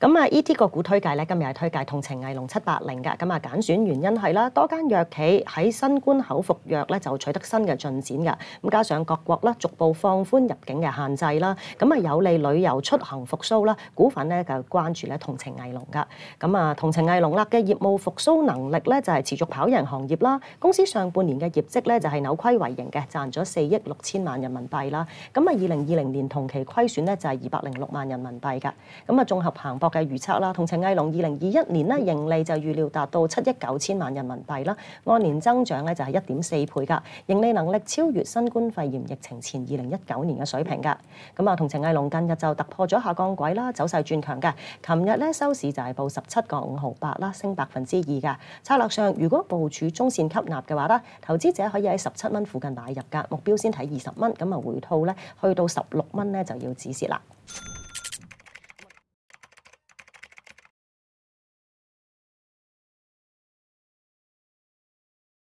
咁啊，e 啲個股推介咧，今日係推介同情義龍七八零嘅。咁啊，揀選原因係啦，多間藥企喺新冠口服藥咧就取得新嘅進展㗎。咁加上各國啦逐步放寬入境嘅限制啦，咁啊有利旅遊出行復甦啦。股份咧就關注咧同情義龍㗎。咁啊，同情義龍啦嘅業務復甦能力咧就係持續跑贏行業啦。公司上半年嘅業績咧就係扭虧為盈嘅，賺咗四億六千萬人民幣啦。咁啊，二零二零年同期虧損咧就係二百零六萬人民幣㗎。咁啊，綜合行。各嘅預測啦，同程藝龍二零二一年咧盈利就預料達到七億九千萬人民幣啦，按年增長咧就係一點四倍噶，盈利能力超越新冠肺炎疫情前二零一九年嘅水平噶。咁啊，同程藝龍近日就突破咗下降軌啦，走勢轉強嘅。琴日咧收市就報十七個五毫八啦，升百分之二噶。策略上，如果部署中線吸納嘅話咧，投資者可以喺十七蚊附近買入噶，目標先睇二十蚊，咁啊回套咧去到十六蚊咧就要止蝕啦。